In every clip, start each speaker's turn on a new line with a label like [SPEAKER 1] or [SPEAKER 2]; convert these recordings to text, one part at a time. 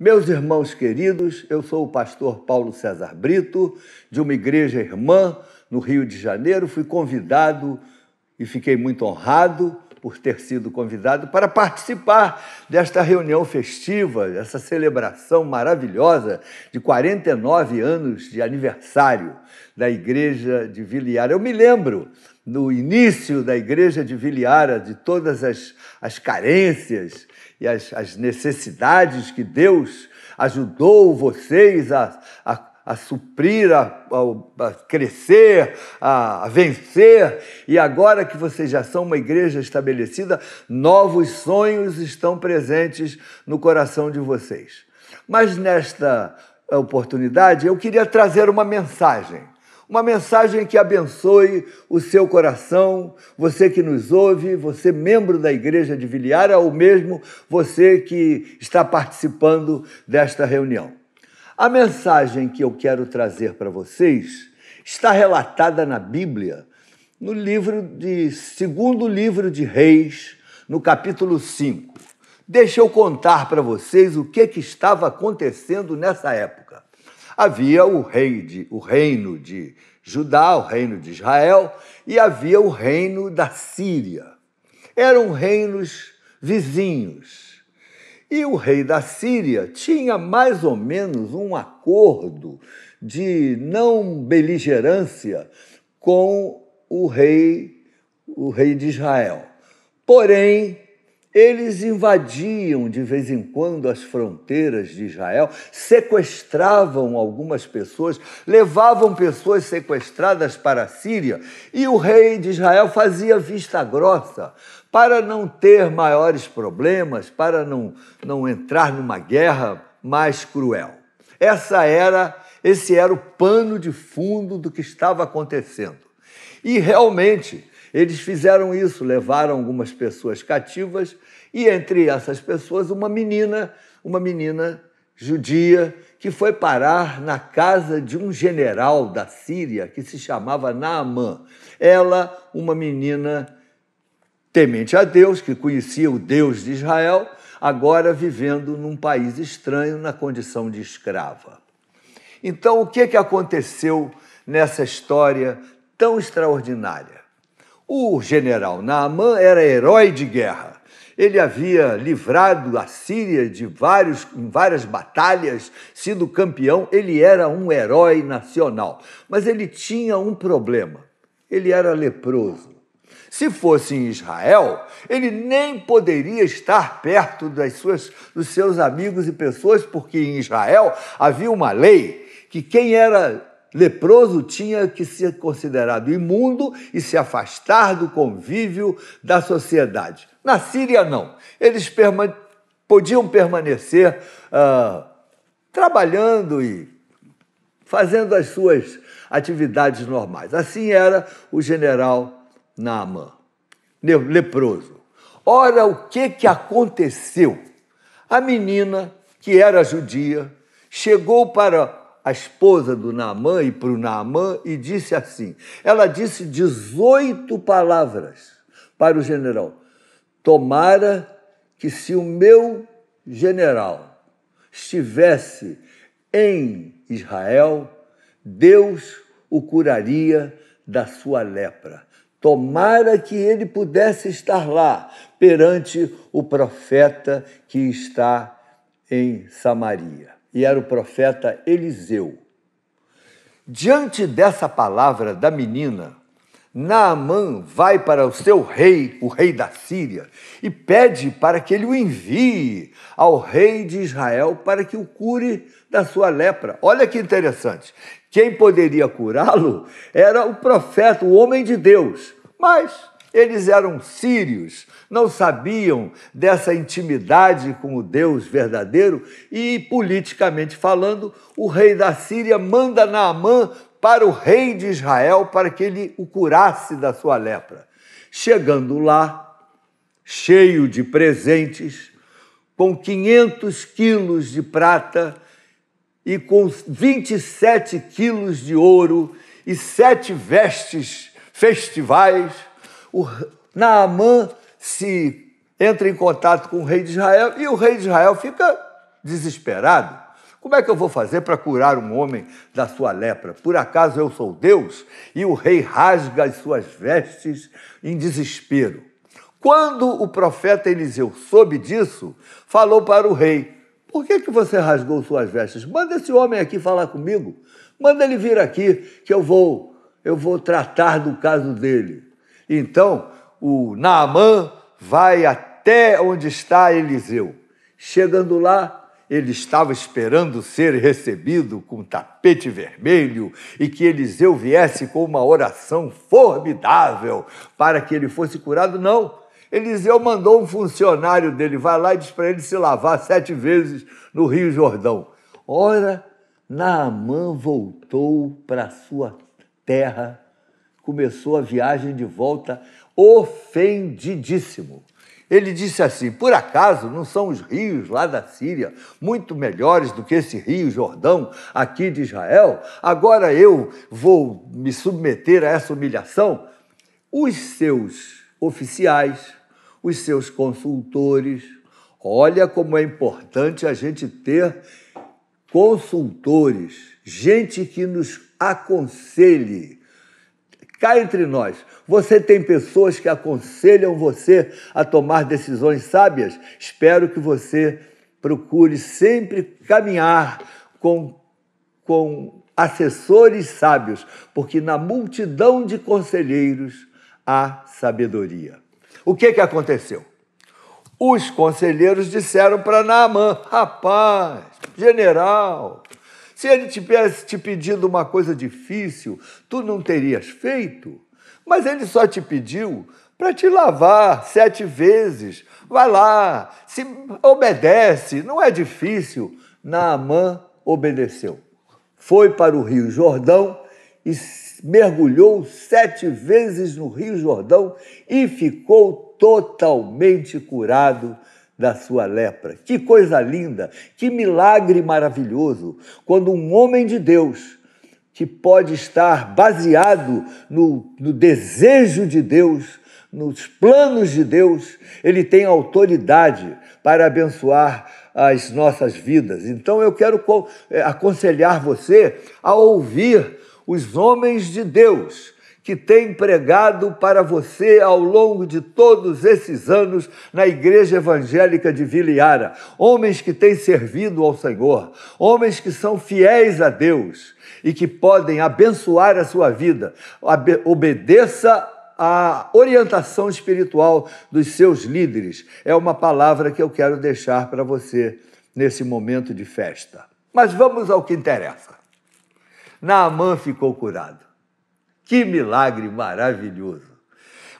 [SPEAKER 1] Meus irmãos queridos, eu sou o pastor Paulo César Brito, de uma igreja irmã no Rio de Janeiro. Fui convidado e fiquei muito honrado por ter sido convidado para participar desta reunião festiva, essa celebração maravilhosa de 49 anos de aniversário da Igreja de Viliara. Eu me lembro no início da igreja de Viliara, de todas as, as carências e as, as necessidades que Deus ajudou vocês a, a a suprir, a, a crescer, a, a, vencer. E agora que vocês já são uma igreja estabelecida, novos sonhos estão presentes no coração de vocês. Mas nesta oportunidade, eu queria trazer uma mensagem uma mensagem que abençoe o seu coração, você que nos ouve, você membro da Igreja de Viliara ou mesmo você que está participando desta reunião. A mensagem que eu quero trazer para vocês está relatada na Bíblia, no livro de segundo livro de Reis, no capítulo 5. Deixa eu contar para vocês o que, que estava acontecendo nessa época. Havia o rei de, o reino de Judá, o reino de Israel, e havia o reino da Síria. Eram reinos vizinhos. E o rei da Síria tinha mais ou menos um acordo de não beligerância com o rei, o rei de Israel. Porém, eles invadiam de vez em quando as fronteiras de Israel, sequestravam algumas pessoas, levavam pessoas sequestradas para a Síria, e o rei de Israel fazia vista grossa para não ter maiores problemas, para não, não entrar numa guerra mais cruel. Essa era, esse era o pano de fundo do que estava acontecendo. E realmente, eles fizeram isso, levaram algumas pessoas cativas e entre essas pessoas uma menina, uma menina judia que foi parar na casa de um general da Síria que se chamava Naamã. Ela, uma menina temente a Deus, que conhecia o Deus de Israel, agora vivendo num país estranho na condição de escrava. Então, o que, é que aconteceu nessa história tão extraordinária? O general Naamã era herói de guerra. Ele havia livrado a Síria de vários, em várias batalhas, sido campeão, ele era um herói nacional. Mas ele tinha um problema: ele era leproso. Se fosse em Israel, ele nem poderia estar perto das suas, dos seus amigos e pessoas, porque em Israel havia uma lei que quem era leproso tinha que ser considerado imundo e se afastar do convívio da sociedade. Na Síria, não. Eles podiam permanecer uh, trabalhando e fazendo as suas atividades normais. Assim era o general Naaman, leproso. Ora, o que, que aconteceu? A menina, que era judia, chegou para a esposa do Naamã e para o Naamã e disse assim: ela disse 18 palavras para o general. Tomara que se o meu general estivesse em Israel, Deus o curaria da sua lepra. Tomara que ele pudesse estar lá perante o profeta que está em Samaria e era o profeta Eliseu. Diante dessa palavra da menina, Naamã vai para o seu rei, o rei da Síria, e pede para que ele o envie ao rei de Israel para que o cure da sua lepra. Olha que interessante. Quem poderia curá-lo era o profeta, o homem de Deus. Mas eles eram sírios, não sabiam dessa intimidade com o Deus verdadeiro e, politicamente falando, o rei da Síria manda Naamã para o rei de Israel para que ele o curasse da sua lepra. Chegando lá, cheio de presentes, com 500 quilos de prata e com 27 quilos de ouro e sete vestes festivais, o Naamã se entra em contato com o rei de Israel e o rei de Israel fica desesperado. Como é que eu vou fazer para curar um homem da sua lepra? Por acaso eu sou Deus? E o rei rasga as suas vestes em desespero. Quando o profeta Eliseu soube disso, falou para o rei: Por que, que você rasgou suas vestes? Manda esse homem aqui falar comigo. Manda ele vir aqui, que eu vou, eu vou tratar do caso dele. Então, o Naamã vai até onde está Eliseu. Chegando lá, ele estava esperando ser recebido com tapete vermelho e que Eliseu viesse com uma oração formidável para que ele fosse curado. Não. Eliseu mandou um funcionário dele, vai lá e diz para ele se lavar sete vezes no Rio Jordão. Ora, Naamã voltou para sua terra começou a viagem de volta ofendidíssimo. Ele disse assim: Por acaso não são os rios lá da Síria muito melhores do que esse rio Jordão aqui de Israel? Agora eu vou me submeter a essa humilhação? Os seus oficiais, os seus consultores, olha como é importante a gente ter consultores, gente que nos aconselhe Cá entre nós, você tem pessoas que aconselham você a tomar decisões sábias? Espero que você procure sempre caminhar com, com assessores sábios, porque na multidão de conselheiros há sabedoria. O que, que aconteceu? Os conselheiros disseram para Naamã: rapaz, general, se ele tivesse te pedido uma coisa difícil, tu não terias feito? Mas ele só te pediu para te lavar sete vezes. Vai lá, se obedece, não é difícil. Naamã obedeceu. Foi para o Rio Jordão e mergulhou sete vezes no Rio Jordão e ficou totalmente curado da sua lepra. Que coisa linda, que milagre maravilhoso quando um homem de Deus, que pode estar baseado no, no desejo de Deus, nos planos de Deus, ele tem autoridade para abençoar as nossas vidas. Então eu quero eh, aconselhar você a ouvir os homens de Deus que tem pregado para você ao longo de todos esses anos na Igreja Evangélica de Viliara. Homens que têm servido ao Senhor, homens que são fiéis a Deus e que podem abençoar a sua vida. Obedeça a orientação espiritual dos seus líderes. É uma palavra que eu quero deixar para você nesse momento de festa. Mas vamos ao que interessa. Naamã ficou curado. Que milagre maravilhoso!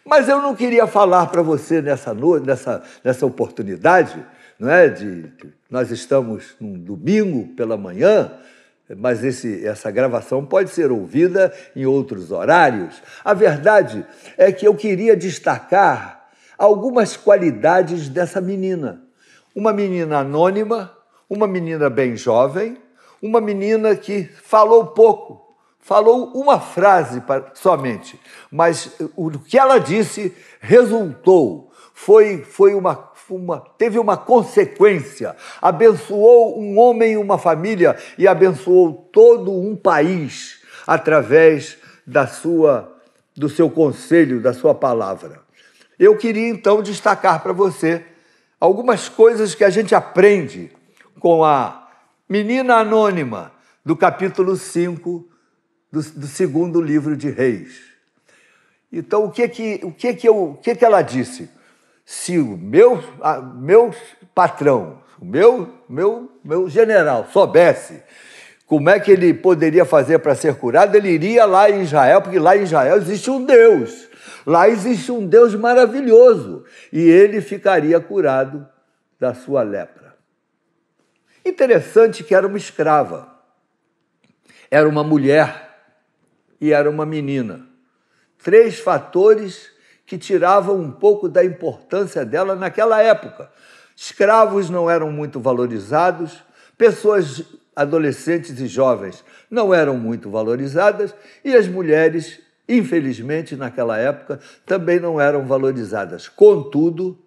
[SPEAKER 1] Mas eu não queria falar para você nessa, nessa, nessa oportunidade, não é? De, nós estamos num domingo pela manhã, mas esse, essa gravação pode ser ouvida em outros horários. A verdade é que eu queria destacar algumas qualidades dessa menina. Uma menina anônima, uma menina bem jovem, uma menina que falou pouco, falou uma frase somente, mas eh, o que ela disse resultou, foi, foi uma, uma, teve uma consequência. Abençoou um homem e uma família e abençoou todo um país através da sua do seu conselho, da sua palavra. Eu queria então destacar para você algumas coisas que a gente aprende com a menina anônima do capítulo 5 do, do segundo livro de Reis. Então, o que é que, o que, é que, eu, o que, é que ela disse? Se o meu, a, meu patrão, o meu, meu, meu general soubesse como é que ele poderia fazer para ser curado, ele iria lá em Israel, porque lá em Israel existe um Deus. Lá existe um Deus maravilhoso. E ele ficaria curado da sua lepra. Interessante que era uma escrava, era uma mulher e era uma menina. Três fatores que tiravam um pouco da importância dela naquela época. Escravos não eram muito valorizados, pessoas adolescentes e jovens não eram muito valorizadas e as mulheres, infelizmente, naquela época também não eram valorizadas. Contudo,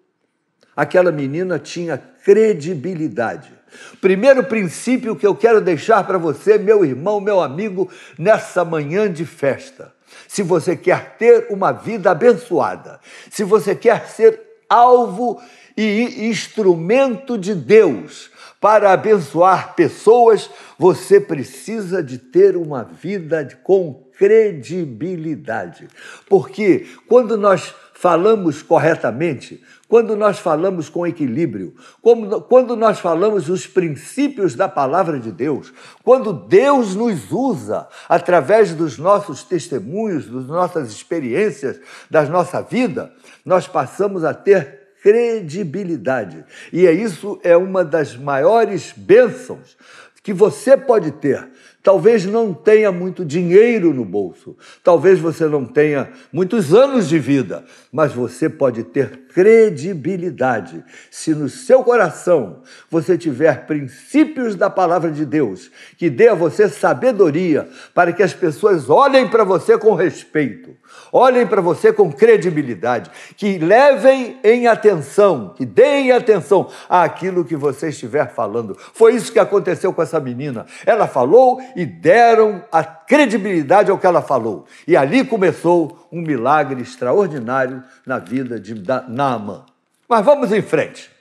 [SPEAKER 1] aquela menina tinha credibilidade. Primeiro princípio que eu quero deixar para você, meu irmão, meu amigo, nessa manhã de festa. Se você quer ter uma vida abençoada, se você quer ser alvo e instrumento de Deus para abençoar pessoas, você precisa de ter uma vida com credibilidade. Porque quando nós falamos corretamente, quando nós falamos com equilíbrio, quando nós falamos os princípios da palavra de Deus, quando Deus nos usa através dos nossos testemunhos, das nossas experiências, da nossa vida, nós passamos a ter credibilidade. E é isso é uma das maiores bênçãos que você pode ter. Talvez não tenha muito dinheiro no bolso, talvez você não tenha muitos anos de vida, mas você pode ter credibilidade se no seu coração você tiver princípios da palavra de Deus, que dê a você sabedoria para que as pessoas olhem para você com respeito, olhem para você com credibilidade, que levem em atenção, que deem atenção àquilo que você estiver falando. Foi isso que aconteceu com essa menina. Ela falou e deram atenção credibilidade ao é que ela falou. E ali começou um milagre extraordinário na vida de Naaman. Mas vamos em frente.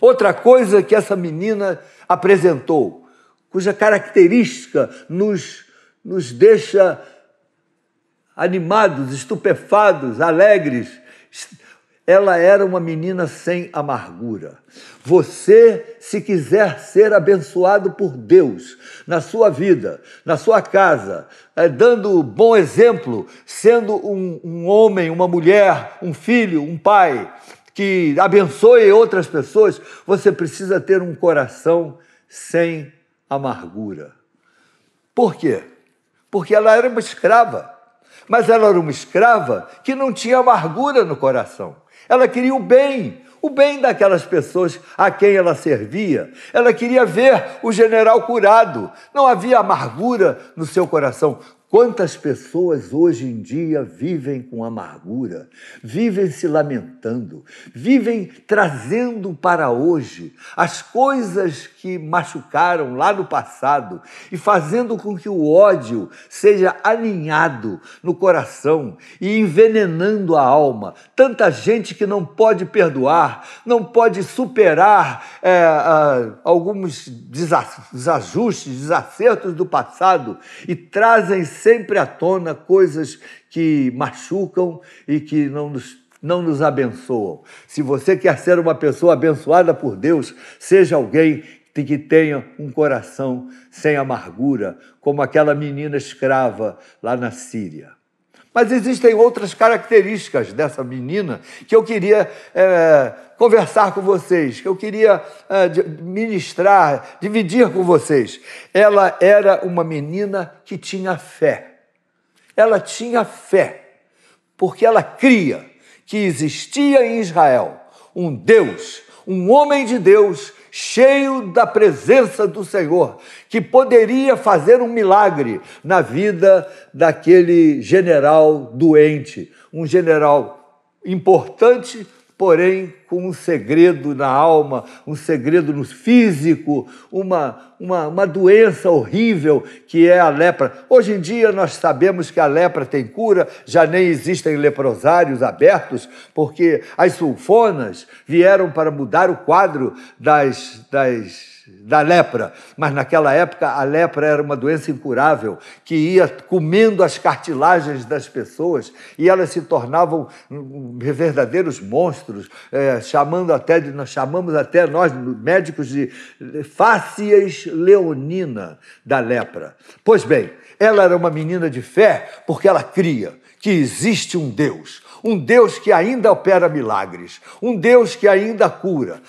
[SPEAKER 1] Outra coisa que essa menina apresentou, cuja característica nos, nos deixa animados, estupefados, alegres, ela era uma menina sem amargura. Você, se quiser ser abençoado por Deus na sua vida, na sua casa, eh, dando bom exemplo, sendo um, um homem, uma mulher, um filho, um pai que abençoe outras pessoas, você precisa ter um coração sem amargura. Por quê? Porque ela era uma escrava, mas ela era uma escrava que não tinha amargura no coração. Ela queria o bem, o bem daquelas pessoas a quem ela servia. Ela queria ver o general curado. Não havia amargura no seu coração. Quantas pessoas hoje em dia vivem com amargura, vivem se lamentando, vivem trazendo para hoje as coisas que machucaram lá no passado e fazendo com que o ódio seja aninhado no coração e envenenando a alma. Tanta gente que não pode perdoar, não pode superar é, a, alguns desajustes, desacertos do passado e trazem sempre à tona coisas que machucam e que não nos não nos abençoam. Se você quer ser uma pessoa abençoada por Deus, seja alguém que tenha um coração sem amargura, como aquela menina escrava lá na Síria. Mas existem outras características dessa menina que eu queria é, conversar com vocês, que eu queria é, ministrar, dividir com vocês. Ela era uma menina que tinha fé. Ela tinha fé, porque ela cria que existia em Israel um Deus, um homem de Deus cheio da presença do Senhor, que poderia fazer um milagre na vida daquele general doente, um general importante, porém com um segredo na alma, um segredo no físico, uma, uma, uma doença horrível que é a lepra. Hoje em dia nós sabemos que a lepra tem cura, já nem existem leprosários abertos, porque as sulfonas vieram para mudar o quadro das. das da lepra, mas naquela época a lepra era uma doença incurável que ia comendo as cartilagens das pessoas e elas se tornavam verdadeiros monstros, é, chamando até de, nós chamamos até nós médicos de fácias leonina da lepra. Pois bem, ela era uma menina de fé porque ela cria que existe um Deus, um Deus que ainda opera milagres, um Deus que ainda cura.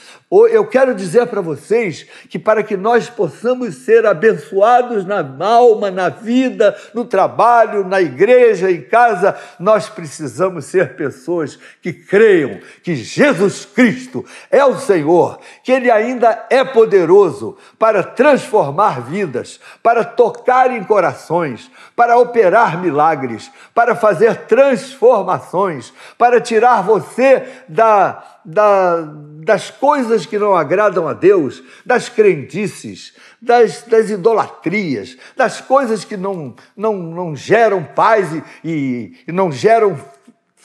[SPEAKER 1] Eu quero dizer para vocês que para que nós possamos ser abençoados na alma, na vida, no trabalho, na igreja, em casa, nós precisamos ser pessoas que creiam que Jesus Cristo é o Senhor, que Ele ainda é poderoso para transformar vidas, para tocar em corações, para operar milagres, para fazer transformações, para tirar você da, da das coisas que não agradam a Deus, das crendices, das, das idolatrias, das coisas que não, não, não geram paz e, e, e não geram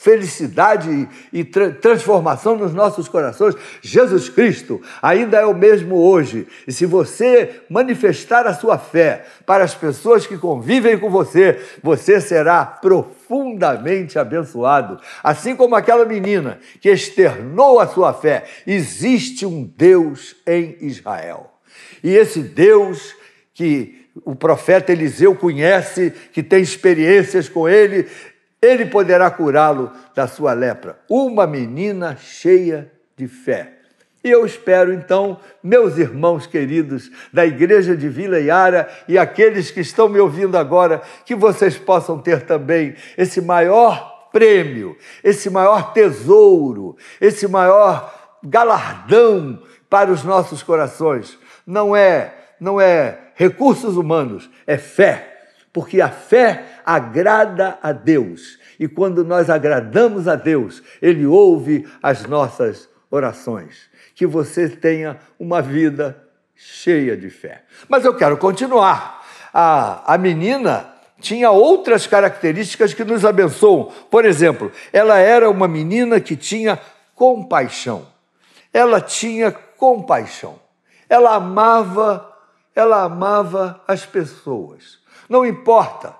[SPEAKER 1] felicidade e tra transformação nos nossos corações. Jesus Cristo ainda é o mesmo hoje. E se você manifestar a sua fé para as pessoas que convivem com você, você será profundamente abençoado. Assim como aquela menina que externou a sua fé, existe um Deus em Israel. E esse Deus que o profeta Eliseu conhece, que tem experiências com ele, ele poderá curá-lo da sua lepra. Uma menina cheia de fé. E eu espero então, meus irmãos queridos da Igreja de Vila Iara e aqueles que estão me ouvindo agora, que vocês possam ter também esse maior prêmio, esse maior tesouro, esse maior galardão para os nossos corações. Não é, não é recursos humanos, é fé porque a fé agrada a Deus. E quando nós agradamos a Deus, Ele ouve as nossas orações. Que você tenha uma vida cheia de fé. Mas eu quero continuar. A, a menina tinha outras características que nos abençoam. Por exemplo, ela era uma menina que tinha compaixão. Ela tinha compaixão. Ela amava, ela amava as pessoas. Não importa.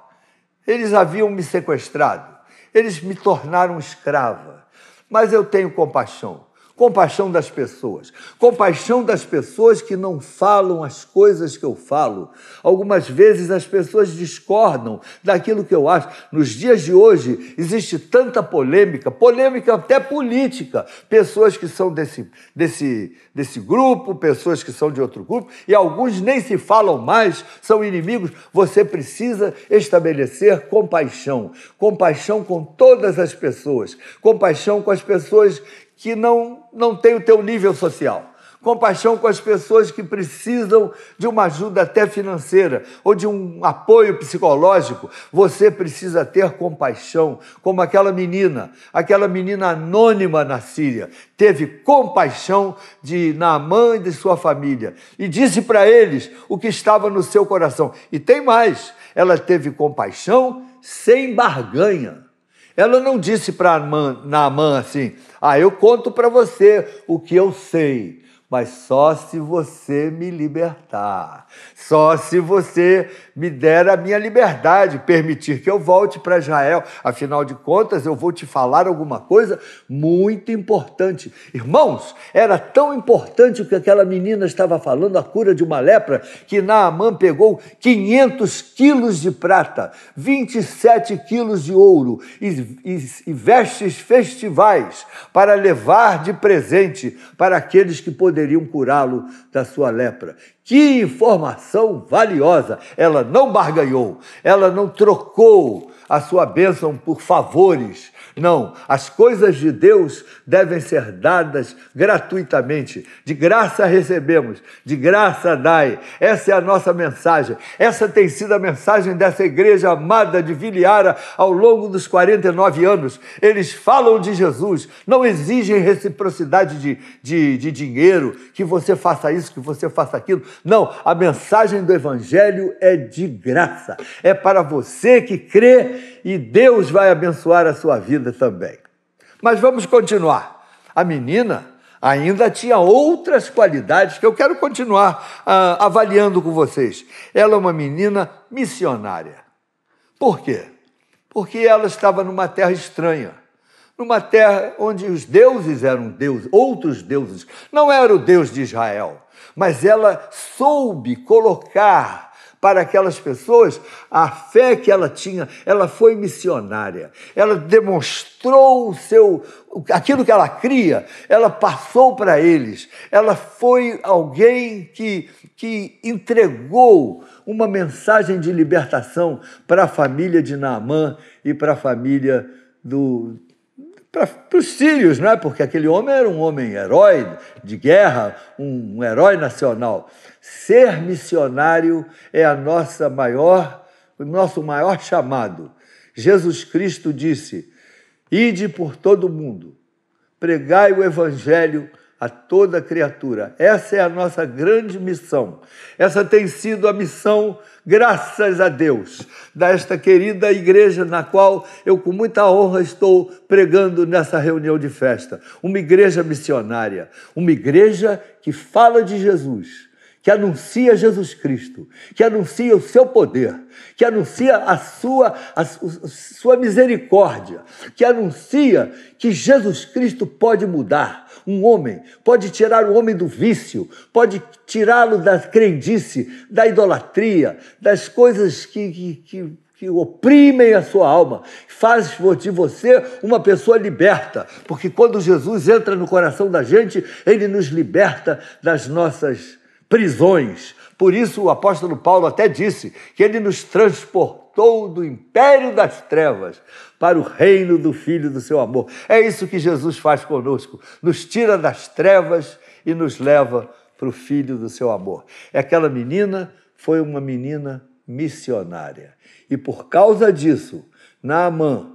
[SPEAKER 1] Eles haviam me sequestrado. Eles me tornaram escrava. Mas eu tenho compaixão. Compaixão das pessoas. Compaixão das pessoas que não falam as coisas que eu falo. Algumas vezes as pessoas discordam daquilo que eu acho. Nos dias de hoje existe tanta polêmica, polêmica até política. Pessoas que são desse, desse, desse grupo, pessoas que são de outro grupo, e alguns nem se falam mais, são inimigos. Você precisa estabelecer compaixão. Compaixão com todas as pessoas. Compaixão com as pessoas que não, não tem o teu nível social. Compaixão com as pessoas que precisam de uma ajuda até financeira ou de um apoio psicológico. Você precisa ter compaixão, como aquela menina, aquela menina anônima na Síria, teve compaixão de Naamã e de sua família e disse para eles o que estava no seu coração. E tem mais, ela teve compaixão sem barganha. Ela não disse para Naamã assim: Ah, eu conto para você o que eu sei mas só se você me libertar, só se você me der a minha liberdade, permitir que eu volte para Israel. Afinal de contas, eu vou te falar alguma coisa muito importante. Irmãos, era tão importante o que aquela menina estava falando, a cura de uma lepra, que Naamã pegou 500 quilos de prata, 27 quilos de ouro e, e, e vestes festivais para levar de presente para aqueles que poderiam poderiam curá-lo da sua lepra. Que informação valiosa! Ela não barganhou, ela não trocou a sua bênção por favores. Não, as coisas de Deus devem ser dadas gratuitamente. De graça recebemos, de graça dai. Essa é a nossa mensagem. Essa tem sido a mensagem dessa igreja amada de Viliara ao longo dos 49 anos. Eles falam de Jesus, não exigem reciprocidade de, de, de dinheiro, que você faça isso, que você faça aquilo. Não, a mensagem do Evangelho é de graça. É para você que crê e Deus vai abençoar a sua vida também. Mas vamos continuar. A menina ainda tinha outras qualidades que eu quero continuar ah, avaliando com vocês. Ela é uma menina missionária. Por quê? Porque ela estava numa terra estranha numa terra onde os deuses eram deuses, outros deuses. Não era o Deus de Israel, mas ela soube colocar para aquelas pessoas a fé que ela tinha. Ela foi missionária. Ela demonstrou o seu aquilo que ela cria, ela passou para eles. Ela foi alguém que que entregou uma mensagem de libertação para a família de Naamã e para a família do para os sírios, é? porque aquele homem era um homem herói de guerra, um, um herói nacional. Ser missionário é a nossa maior, o nosso maior chamado. Jesus Cristo disse: Ide por todo o mundo, pregai o evangelho a toda criatura. Essa é a nossa grande missão. Essa tem sido a missão, graças a Deus, desta querida igreja na qual eu com muita honra estou pregando nessa reunião de festa. Uma igreja missionária, uma igreja que fala de Jesus que anuncia Jesus Cristo, que anuncia o seu poder, que anuncia a sua, a sua misericórdia, que anuncia que Jesus Cristo pode mudar, um homem, pode tirar o homem do vício, pode tirá-lo da crendice, da idolatria, das coisas que, que, que que oprimem a sua alma, faz de você uma pessoa liberta, porque quando Jesus entra no coração da gente, ele nos liberta das nossas prisões, por isso, o apóstolo Paulo até disse que ele nos transportou do império das trevas para o reino do Filho do seu amor. É isso que Jesus faz conosco: nos tira das trevas e nos leva para o Filho do seu amor. aquela menina foi uma menina missionária. E por causa disso, Naamã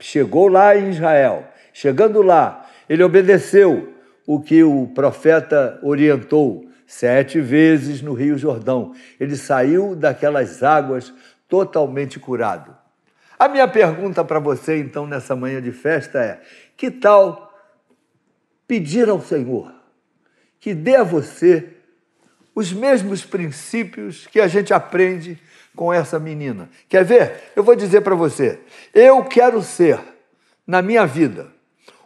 [SPEAKER 1] chegou lá em Israel. Chegando lá, ele obedeceu o que o profeta orientou sete vezes no Rio Jordão. Ele saiu daquelas águas totalmente curado. A minha pergunta para você, então, nessa manhã de festa é: que tal pedir ao Senhor que dê a você os mesmos princípios que a gente aprende com essa menina? Quer ver? Eu vou dizer para você: eu quero ser, na minha vida,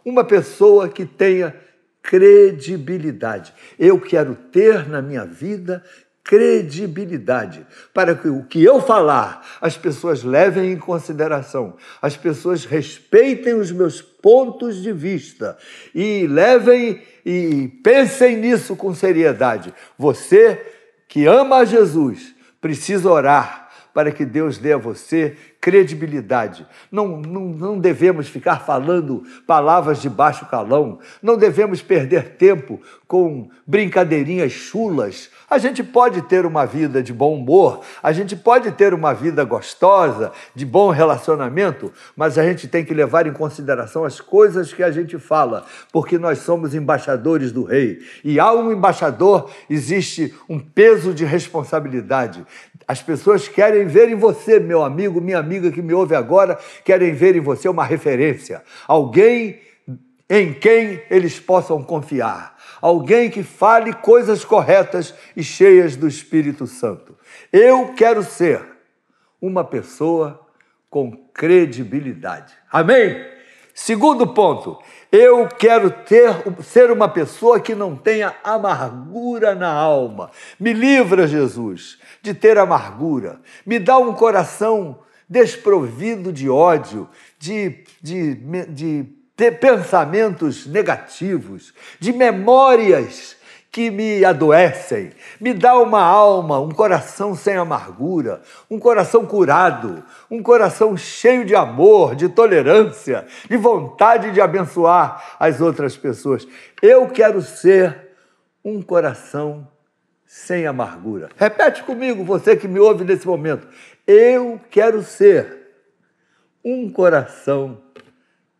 [SPEAKER 1] uma pessoa que tenha credibilidade. Eu quero ter na minha vida credibilidade, para que o que eu falar as pessoas levem em consideração, as pessoas respeitem os meus pontos de vista e levem e pensem nisso com seriedade. Você que ama Jesus precisa orar para que Deus dê a você credibilidade. Não, não, não devemos ficar falando palavras de baixo calão, não devemos perder tempo com brincadeirinhas chulas. A gente pode ter uma vida de bom humor, a gente pode ter uma vida gostosa, de bom relacionamento, mas a gente tem que levar em consideração as coisas que a gente fala, porque nós somos embaixadores do rei. E há um embaixador, existe um peso de responsabilidade. As pessoas querem ver em você, meu amigo, minha amiga, amiga que me ouve agora querem ver em você uma referência, alguém em quem eles possam confiar, alguém que fale coisas corretas e cheias do Espírito Santo. Eu quero ser uma pessoa com credibilidade. Amém? Segundo ponto, eu quero ter, ser uma pessoa que não tenha amargura na alma. Me livra, Jesus, de ter amargura. Me dá um coração desprovido de ódio, de, de, de, de pensamentos negativos, de memórias que me adoecem. Me dá uma alma, um coração sem amargura, um coração curado, um coração cheio de amor, de tolerância, de vontade de abençoar as outras pessoas. Eu quero ser um coração sem amargura. Repete comigo, você que me ouve nesse momento. Eu quero ser um coração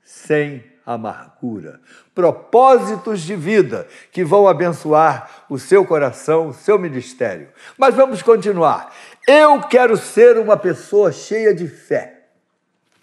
[SPEAKER 1] sem amargura. Propósitos de vida que vão abençoar o seu coração, o seu ministério. Mas vamos continuar. Eu quero ser uma pessoa cheia de fé.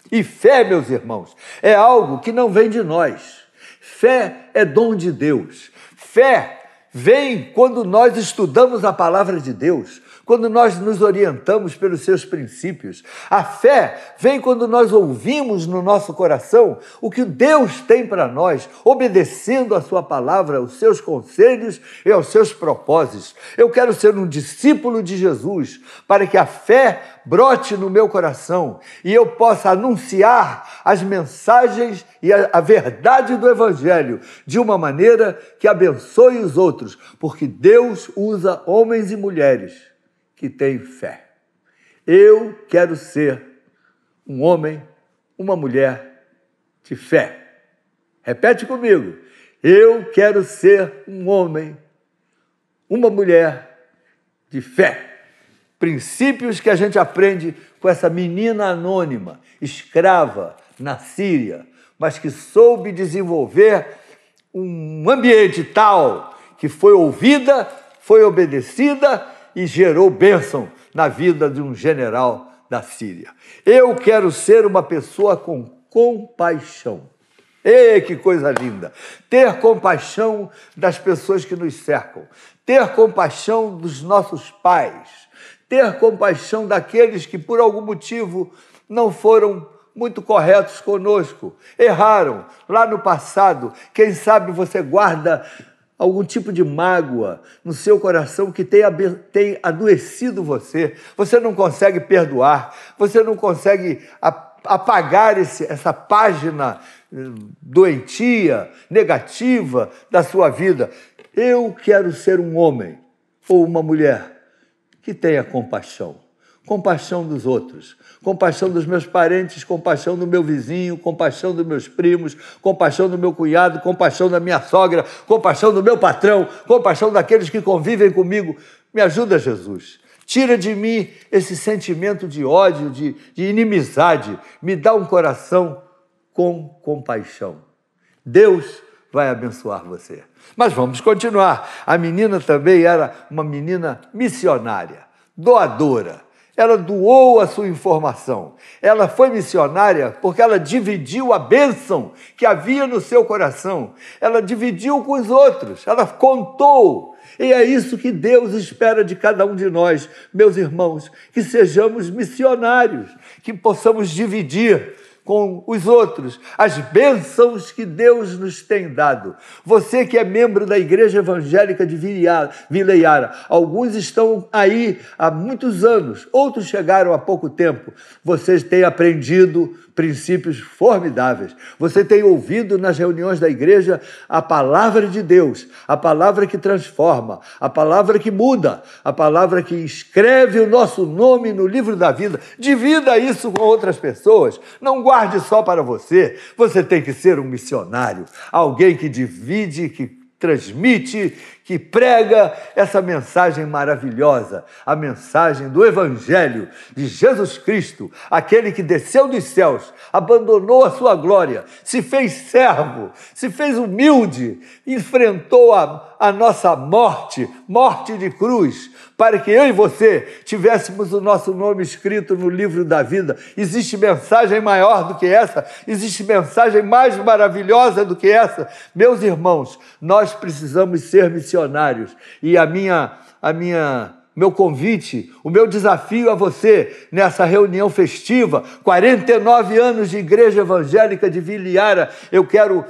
[SPEAKER 1] E fé, meus irmãos, é algo que não vem de nós. Fé é dom de Deus. Fé vem quando nós estudamos a palavra de Deus, quando nós nos orientamos pelos seus princípios. A fé vem quando nós ouvimos no nosso coração o que Deus tem para nós, obedecendo a sua palavra, os seus conselhos e aos seus propósitos. Eu quero ser um discípulo de Jesus para que a fé brote no meu coração e eu possa anunciar as mensagens e a, verdade do Evangelho de uma maneira que abençoe os outros, porque Deus usa homens e mulheres que tem fé. Eu quero ser um homem, uma mulher de fé. Repete comigo. Eu quero ser um homem, uma mulher de fé. Princípios que a gente aprende com essa menina anônima, escrava na Síria, mas que soube desenvolver um ambiente tal que foi ouvida, foi obedecida e gerou bênção na vida de um general da Síria. Eu quero ser uma pessoa com compaixão. Ei, que coisa linda! Ter compaixão das pessoas que nos cercam, ter compaixão dos nossos pais, ter compaixão daqueles que por algum motivo não foram muito corretos conosco, erraram lá no passado. Quem sabe você guarda algum tipo de mágoa no seu coração que tem, tem adoecido você. Você não consegue perdoar, você não consegue apagar esse, essa página eh, doentia, negativa da sua vida. Eu quero ser um homem ou uma mulher que tenha compaixão compaixão dos outros, compaixão dos meus parentes, compaixão do meu vizinho, compaixão dos meus primos, compaixão do meu cunhado, compaixão da minha sogra, compaixão do meu patrão, compaixão daqueles que convivem comigo. Me ajuda, Jesus. Tira de mim esse sentimento de ódio, de, de inimizade. Me dá um coração com compaixão. Deus vai abençoar você. Mas vamos continuar. A menina também era uma menina missionária, doadora ela doou a sua informação. Ela foi missionária porque ela dividiu a bênção que havia no seu coração. Ela dividiu com os outros, ela contou. E é isso que Deus espera de cada um de nós, meus irmãos, que sejamos missionários, que possamos dividir com os outros, as bênçãos que Deus nos tem dado. Você que é membro da Igreja Evangélica de Vileiara, alguns estão aí há muitos anos, outros chegaram há pouco tempo. Vocês têm aprendido princípios formidáveis. Você tem ouvido nas reuniões da igreja a palavra de Deus, a palavra que transforma, a palavra que muda, a palavra que escreve o nosso nome no livro da vida. Divida isso com outras pessoas. Não guarde só para você. Você tem que ser um missionário, alguém que divide, que transmite, que prega essa mensagem maravilhosa, a mensagem do Evangelho de Jesus Cristo, aquele que desceu dos céus, abandonou a sua glória, se fez servo, se fez humilde, enfrentou a, a nossa morte, morte de cruz, para que eu e você tivéssemos o nosso nome escrito no livro da vida. Existe mensagem maior do que essa? Existe mensagem mais maravilhosa do que essa? Meus irmãos, nós precisamos ser missionários missionários. E a minha, a minha, meu convite, o meu desafio a você nessa reunião festiva, 49 anos de Igreja Evangélica de Viliara, eu quero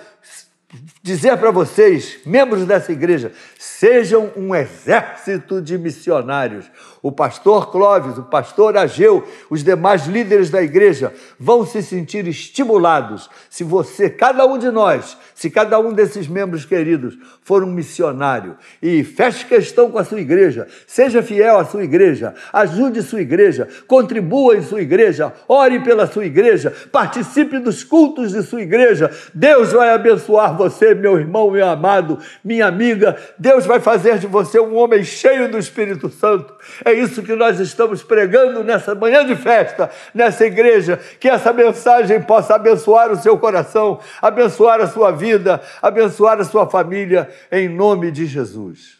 [SPEAKER 1] dizer para vocês, membros dessa igreja, sejam um exército de missionários. O pastor Clóvis, o pastor Ageu, os demais líderes da igreja vão se sentir estimulados se você, cada um de nós, se cada um desses membros queridos for um missionário e feche questão com a sua igreja, seja fiel à sua igreja, ajude sua igreja, contribua em sua igreja, ore pela sua igreja, participe dos cultos de sua igreja. Deus vai abençoar você, meu irmão, meu amado, minha amiga. Deus vai fazer de você um homem cheio do Espírito Santo. É isso que nós estamos pregando nessa manhã de festa, nessa igreja. Que essa mensagem possa abençoar o seu coração, abençoar a sua vida, abençoar a sua família, em nome de Jesus.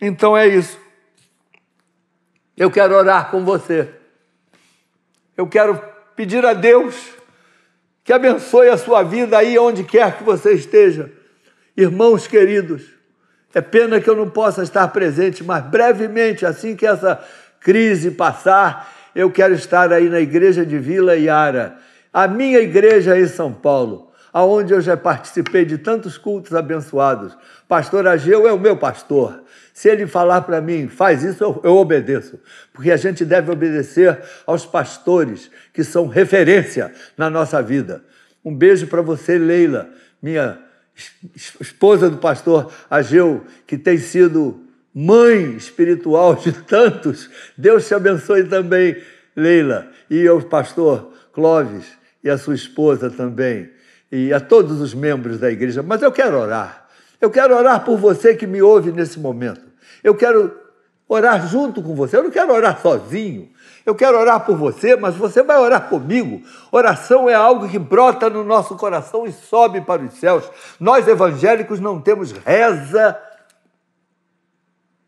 [SPEAKER 1] Então é isso. Eu quero orar com você. Eu quero pedir a Deus que abençoe a sua vida aí onde quer que você esteja. Irmãos queridos, é pena que eu não possa estar presente, mas brevemente, assim que essa crise passar, eu quero estar aí na igreja de Vila Iara, a minha igreja em São Paulo, aonde eu já participei de tantos cultos abençoados. Pastor Ageu é o meu pastor. Se ele falar para mim, faz isso, eu, eu obedeço. Porque a gente deve obedecer aos pastores, que são referência na nossa vida. Um beijo para você, Leila, minha esposa do pastor Ageu, que tem sido mãe espiritual de tantos. Deus te abençoe também, Leila, e ao pastor Clóvis e a sua esposa também, e a todos os membros da igreja. Mas eu quero orar. Eu quero orar por você que me ouve nesse momento. Eu quero orar junto com você. Eu não quero orar sozinho. Eu quero orar por você, mas você vai orar comigo. Oração é algo que brota no nosso coração e sobe para os céus. Nós evangélicos não temos reza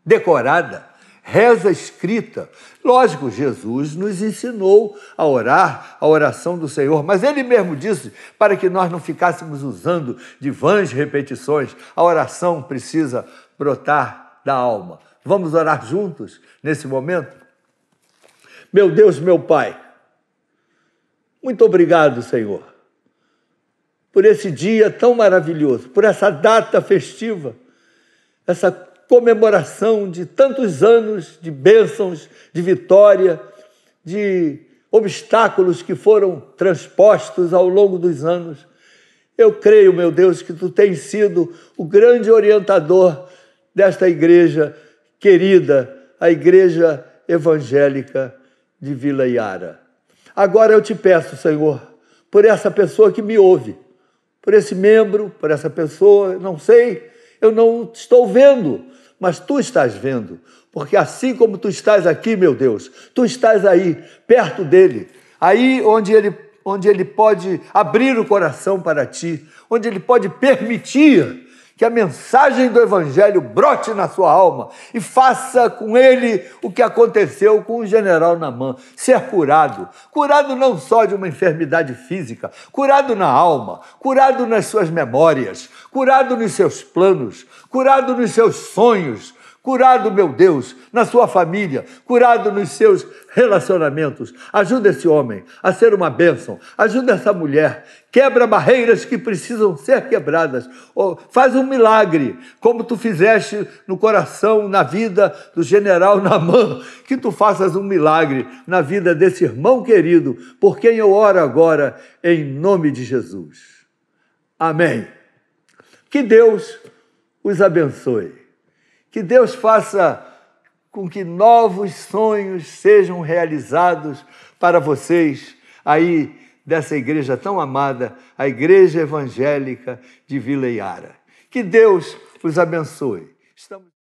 [SPEAKER 1] decorada reza escrita. Lógico, Jesus nos ensinou a orar a oração do Senhor, mas ele mesmo disse para que nós não ficássemos usando de vãs repetições. A oração precisa brotar da alma. Vamos orar juntos nesse momento? Meu Deus, meu Pai, muito obrigado, Senhor, por esse dia tão maravilhoso, por essa data festiva, essa comemoração de tantos anos de bênçãos, de vitória, de obstáculos que foram transpostos ao longo dos anos. Eu creio, meu Deus, que tu tens sido o grande orientador desta igreja querida, a igreja evangélica de Vila Yara. Agora eu te peço, Senhor, por essa pessoa que me ouve, por esse membro, por essa pessoa, não sei, eu não estou vendo, mas tu estás vendo, porque assim como tu estás aqui, meu Deus, tu estás aí, perto dele, aí onde ele, onde ele pode abrir o coração para ti, onde ele pode permitir que a mensagem do Evangelho brote na sua alma e faça com ele o que aconteceu com o general Namã: ser curado. Curado não só de uma enfermidade física, curado na alma, curado nas suas memórias, curado nos seus planos, curado nos seus sonhos, Curado, meu Deus, na sua família, curado nos seus relacionamentos. Ajuda esse homem a ser uma bênção. Ajuda essa mulher. Quebra barreiras que precisam ser quebradas. Oh, faz um milagre, como tu fizeste no coração, na vida do general Namã. Que tu faças um milagre na vida desse irmão querido, por quem eu oro agora, em nome de Jesus. Amém. Que Deus os abençoe. Que Deus faça com que novos sonhos sejam realizados para vocês aí dessa igreja tão amada, a Igreja Evangélica de Vila Que Deus os abençoe. Estamos